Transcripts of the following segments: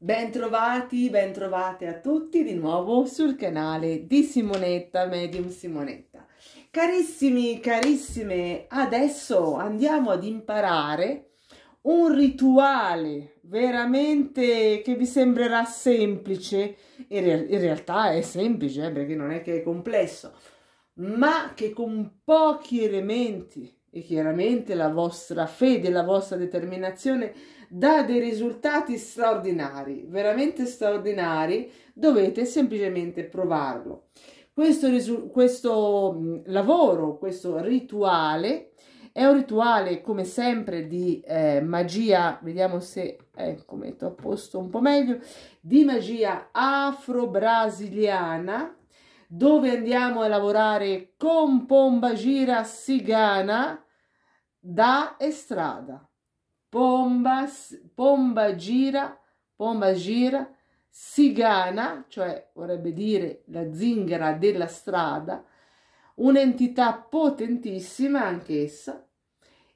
Bentrovati, bentrovate a tutti di nuovo sul canale di Simonetta, Medium Simonetta. Carissimi, carissime, adesso andiamo ad imparare un rituale veramente che vi sembrerà semplice, in, re in realtà è semplice eh, perché non è che è complesso, ma che con pochi elementi e chiaramente la vostra fede, la vostra determinazione dà dei risultati straordinari, veramente straordinari, dovete semplicemente provarlo. Questo, questo mm, lavoro, questo rituale, è un rituale come sempre di eh, magia, vediamo se ecco, metto a posto un po' meglio, di magia afro-brasiliana, dove andiamo a lavorare con pomba gira sigana da estrada. Pomba, pomba gira, pomba gira, sigana, cioè vorrebbe dire la zingara della strada, un'entità potentissima anch'essa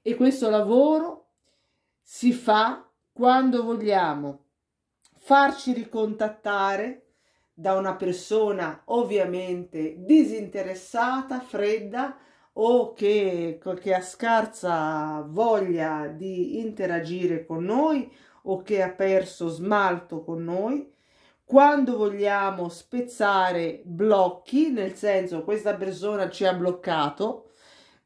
e questo lavoro si fa quando vogliamo farci ricontattare da una persona ovviamente disinteressata, fredda o che, che ha scarsa voglia di interagire con noi o che ha perso smalto con noi. Quando vogliamo spezzare blocchi, nel senso questa persona ci ha bloccato,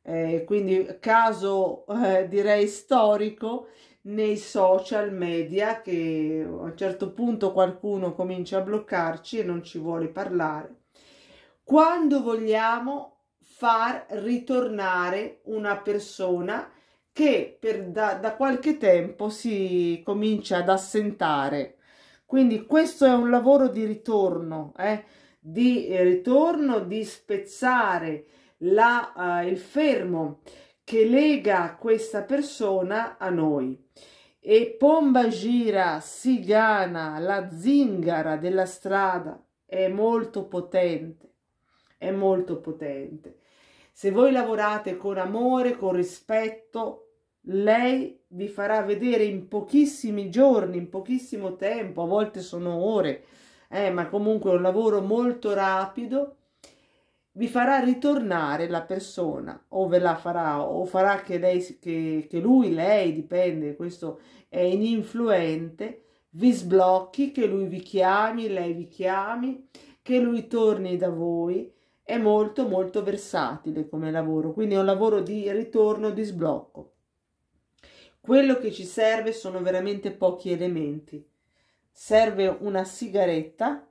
eh, quindi caso eh, direi storico nei social media che a un certo punto qualcuno comincia a bloccarci e non ci vuole parlare. Quando vogliamo far ritornare una persona che per da, da qualche tempo si comincia ad assentare. Quindi questo è un lavoro di ritorno, eh? di ritorno, di spezzare la, uh, il fermo che lega questa persona a noi. E Pomba Gira Sigana, la zingara della strada, è molto potente, è molto potente. Se voi lavorate con amore, con rispetto, lei vi farà vedere in pochissimi giorni, in pochissimo tempo, a volte sono ore, eh, ma comunque è un lavoro molto rapido vi farà ritornare la persona o ve la farà o farà che, lei, che, che lui, lei, dipende, questo è ininfluente, vi sblocchi, che lui vi chiami, lei vi chiami, che lui torni da voi. È molto molto versatile come lavoro, quindi è un lavoro di ritorno, di sblocco. Quello che ci serve sono veramente pochi elementi. Serve una sigaretta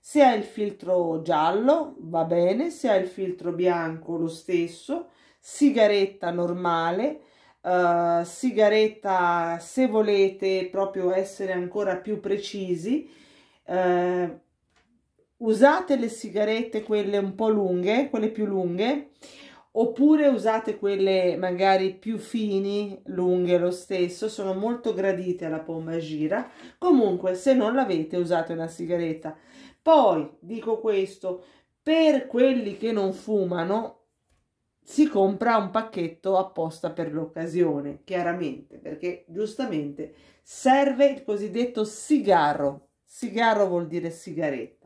se ha il filtro giallo va bene, se ha il filtro bianco lo stesso, sigaretta normale, uh, sigaretta se volete proprio essere ancora più precisi, uh, usate le sigarette quelle un po' lunghe, quelle più lunghe, oppure usate quelle magari più fini, lunghe lo stesso, sono molto gradite alla pomba gira. Comunque, se non l'avete, usate una sigaretta. Poi dico questo, per quelli che non fumano si compra un pacchetto apposta per l'occasione, chiaramente, perché giustamente serve il cosiddetto sigaro. Sigaro vuol dire sigaretta.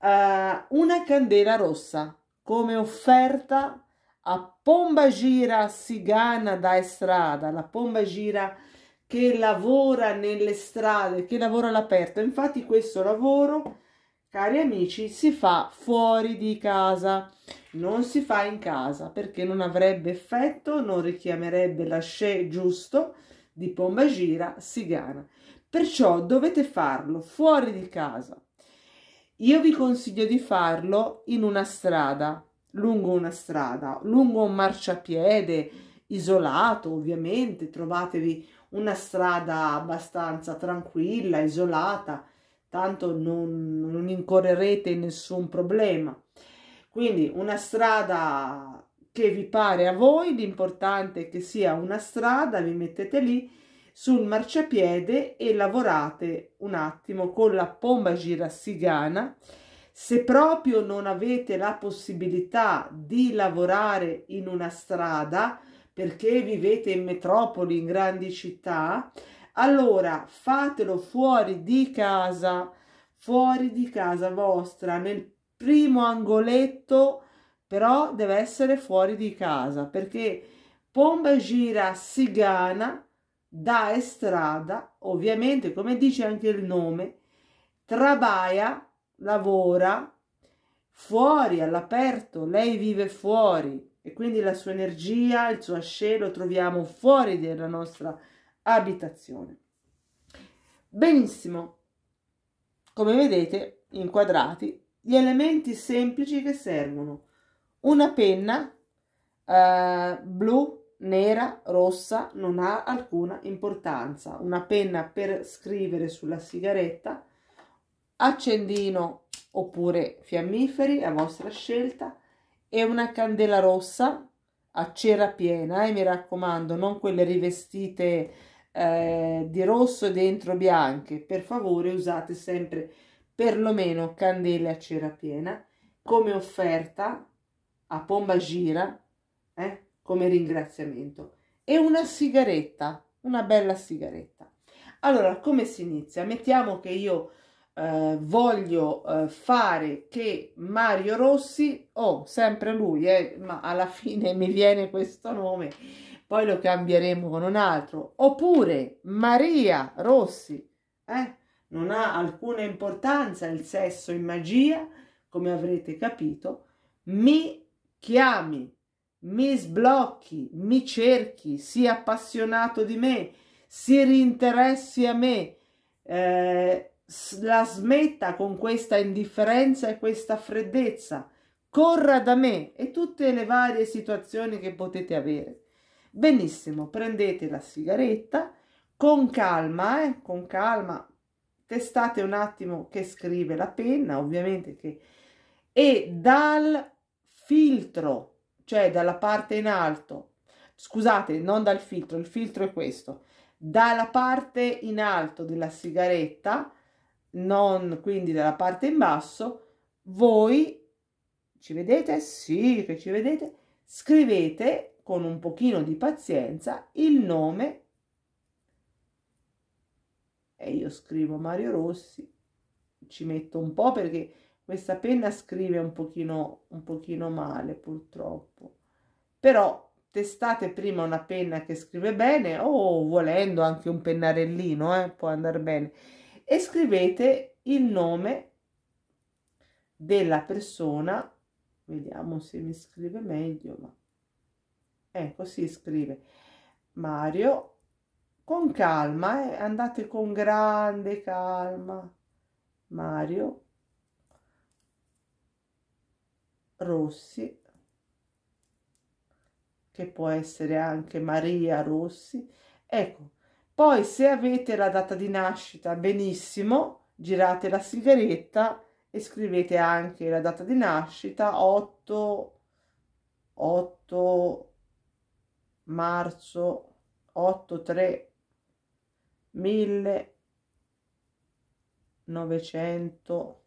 Uh, una candela rossa come offerta a Pomba Gira Sigana da Estrada, la Pomba Gira che lavora nelle strade, che lavora all'aperto. Infatti questo lavoro, cari amici, si fa fuori di casa, non si fa in casa perché non avrebbe effetto, non richiamerebbe l'asce giusto di pomba gira Sigana. Perciò dovete farlo fuori di casa. Io vi consiglio di farlo in una strada, lungo una strada, lungo un marciapiede, isolato ovviamente, trovatevi una strada abbastanza tranquilla, isolata, tanto non, non incorrerete in nessun problema. Quindi una strada che vi pare a voi, l'importante è che sia una strada, vi mettete lì sul marciapiede e lavorate un attimo con la pomba girassigana. Se proprio non avete la possibilità di lavorare in una strada, perché vivete in metropoli, in grandi città, allora fatelo fuori di casa, fuori di casa vostra, nel primo angoletto, però deve essere fuori di casa, perché pomba gira sigana da estrada, ovviamente come dice anche il nome, trabaia, lavora fuori all'aperto, lei vive fuori e quindi la sua energia, il suo asce lo troviamo fuori della nostra abitazione. Benissimo, come vedete inquadrati gli elementi semplici che servono. Una penna eh, blu, nera, rossa non ha alcuna importanza. Una penna per scrivere sulla sigaretta, accendino oppure fiammiferi a vostra scelta, e una candela rossa a cera piena e eh, mi raccomando non quelle rivestite eh, di rosso dentro bianche per favore usate sempre perlomeno candele a cera piena come offerta a pomba gira eh, come ringraziamento e una sigaretta una bella sigaretta allora come si inizia mettiamo che io eh, voglio eh, fare che Mario Rossi, oh, sempre lui, eh, ma alla fine mi viene questo nome, poi lo cambieremo con un altro, oppure Maria Rossi, eh, non ha alcuna importanza il sesso in magia, come avrete capito, mi chiami, mi sblocchi, mi cerchi, sia appassionato di me, si rinteressi a me, eh, la smetta con questa indifferenza e questa freddezza, corra da me e tutte le varie situazioni che potete avere. Benissimo, prendete la sigaretta con calma, eh, con calma, testate un attimo che scrive la penna, ovviamente che e dal filtro, cioè dalla parte in alto. Scusate, non dal filtro, il filtro è questo. Dalla parte in alto della sigaretta non quindi dalla parte in basso, voi ci vedete? Sì, che ci vedete? Scrivete con un pochino di pazienza il nome e io scrivo Mario Rossi, ci metto un po' perché questa penna scrive un pochino, un pochino male purtroppo, però testate prima una penna che scrive bene o volendo anche un pennarellino eh, può andare bene e scrivete il nome della persona vediamo se mi scrive meglio ma ecco si scrive Mario con calma eh, andate con grande calma Mario Rossi che può essere anche Maria Rossi ecco poi se avete la data di nascita, benissimo, girate la sigaretta e scrivete anche la data di nascita 8, 8 marzo 8 1900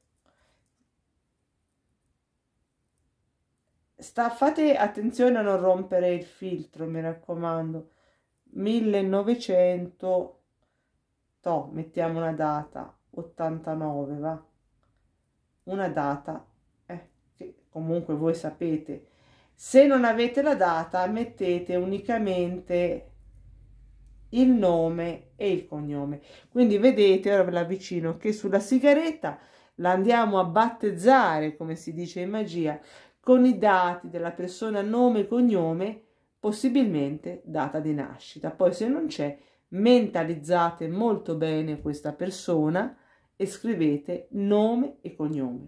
Sta, fate attenzione a non rompere il filtro, mi raccomando. 1900 to, mettiamo una data 89 va una data eh, che comunque voi sapete se non avete la data mettete unicamente il nome e il cognome quindi vedete ora ve l'avvicino che sulla sigaretta la andiamo a battezzare come si dice in magia con i dati della persona nome e cognome possibilmente data di nascita. Poi se non c'è, mentalizzate molto bene questa persona e scrivete nome e cognome.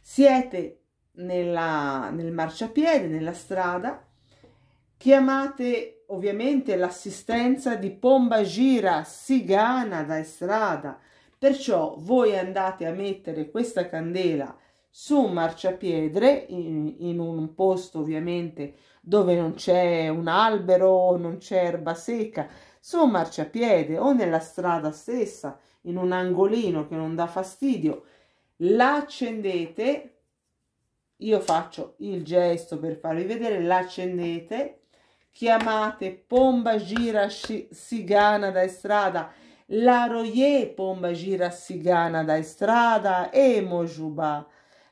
Siete nella, nel marciapiede, nella strada, chiamate ovviamente l'assistenza di Pomba Gira Sigana da strada, perciò voi andate a mettere questa candela su un marciapiede in, in, un posto ovviamente dove non c'è un albero non c'è erba secca su un marciapiede o nella strada stessa in un angolino che non dà fastidio la accendete io faccio il gesto per farvi vedere l'accendete chiamate pomba gira sigana da strada la roye pomba gira sigana da strada e mojuba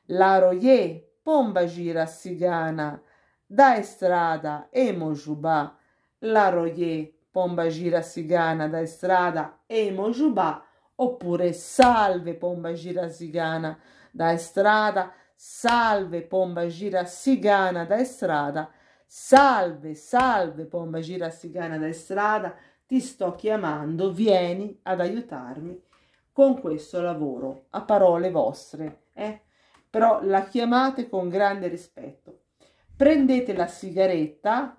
la Laroye, pomba gira cigana, da estrada e emo La Laroye, pomba gira cigana, da estrada e jubá. Oppure salve pomba gira cigana, da estrada salve pomba gira cigana, da estrada salve salve pomba gira cigana, da estrada ti sto chiamando, vieni ad aiutarmi con questo lavoro a parole vostre. Eh? però la chiamate con grande rispetto. Prendete la sigaretta,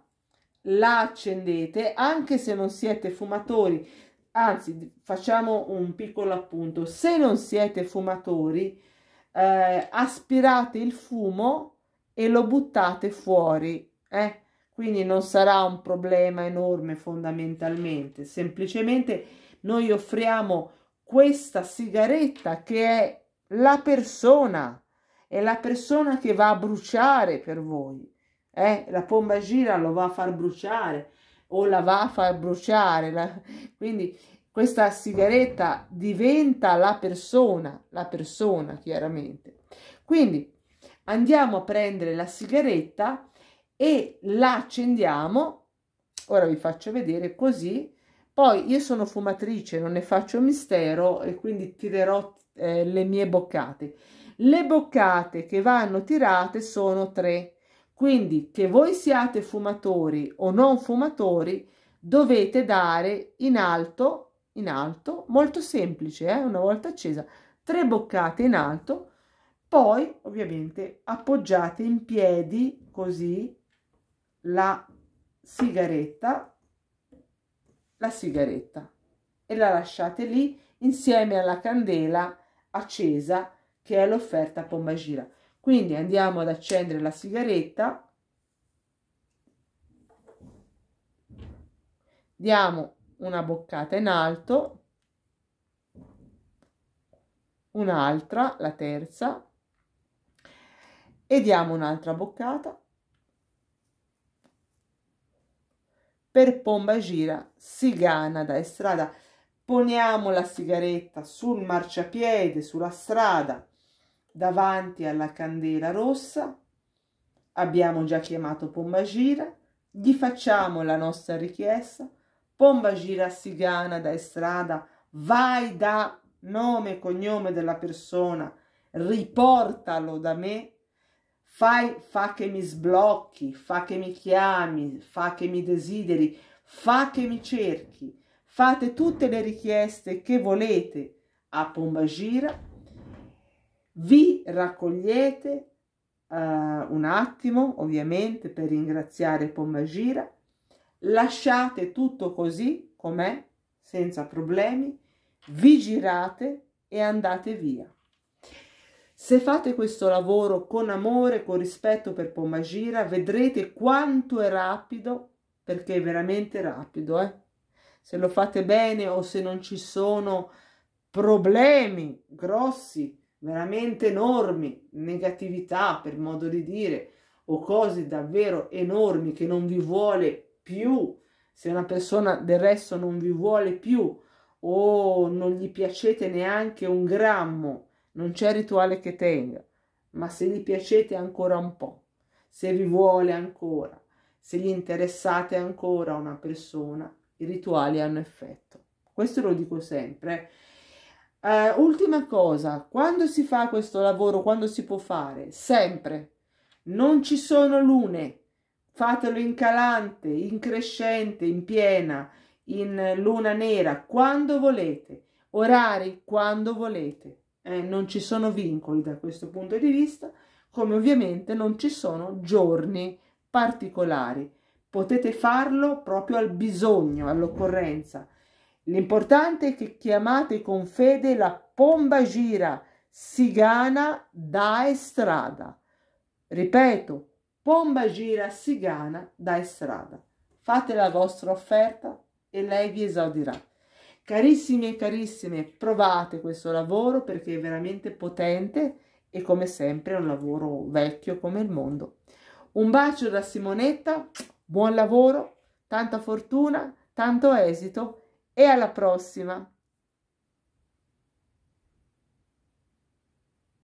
la accendete, anche se non siete fumatori, anzi facciamo un piccolo appunto, se non siete fumatori, eh, aspirate il fumo e lo buttate fuori, eh? quindi non sarà un problema enorme fondamentalmente, semplicemente noi offriamo questa sigaretta che è la persona è la persona che va a bruciare per voi. Eh? La pomba gira lo va a far bruciare o la va a far bruciare. La... Quindi questa sigaretta diventa la persona, la persona chiaramente. Quindi andiamo a prendere la sigaretta e la accendiamo. Ora vi faccio vedere così. Poi io sono fumatrice, non ne faccio mistero e quindi tirerò eh, le mie boccate. Le boccate che vanno tirate sono tre. Quindi che voi siate fumatori o non fumatori, dovete dare in alto, in alto, molto semplice, eh? una volta accesa, tre boccate in alto, poi ovviamente appoggiate in piedi così la sigaretta, la sigaretta e la lasciate lì insieme alla candela accesa che è l'offerta gira Quindi andiamo ad accendere la sigaretta, diamo una boccata in alto, un'altra, la terza, e diamo un'altra boccata. Per pomba gira, sigana da strada. Poniamo la sigaretta sul marciapiede, sulla strada, davanti alla candela rossa, abbiamo già chiamato Gira, gli facciamo la nostra richiesta, Gira Sigana da Estrada, vai da nome e cognome della persona, riportalo da me, fai, fa che mi sblocchi, fa che mi chiami, fa che mi desideri, fa che mi cerchi, fate tutte le richieste che volete a Gira, vi raccogliete uh, un attimo, ovviamente, per ringraziare Pommagira, lasciate tutto così com'è, senza problemi, vi girate e andate via. Se fate questo lavoro con amore, con rispetto per Pommagira, vedrete quanto è rapido, perché è veramente rapido, eh? Se lo fate bene o se non ci sono problemi grossi veramente enormi, negatività per modo di dire, o cose davvero enormi che non vi vuole più, se una persona del resto non vi vuole più o non gli piacete neanche un grammo, non c'è rituale che tenga, ma se gli piacete ancora un po', se vi vuole ancora, se gli interessate ancora una persona, i rituali hanno effetto. Questo lo dico sempre. Eh? Eh, ultima cosa, quando si fa questo lavoro, quando si può fare? Sempre. Non ci sono lune, fatelo in calante, in crescente, in piena, in luna nera, quando volete, orari quando volete. Eh, non ci sono vincoli da questo punto di vista, come ovviamente non ci sono giorni particolari. Potete farlo proprio al bisogno, all'occorrenza L'importante è che chiamate con fede la pomba gira, sigana da estrada. Ripeto, pomba gira, sigana da estrada. Fate la vostra offerta e lei vi esaudirà. Carissime e carissime, provate questo lavoro perché è veramente potente e come sempre è un lavoro vecchio come il mondo. Un bacio da Simonetta, buon lavoro, tanta fortuna, tanto esito e alla prossima!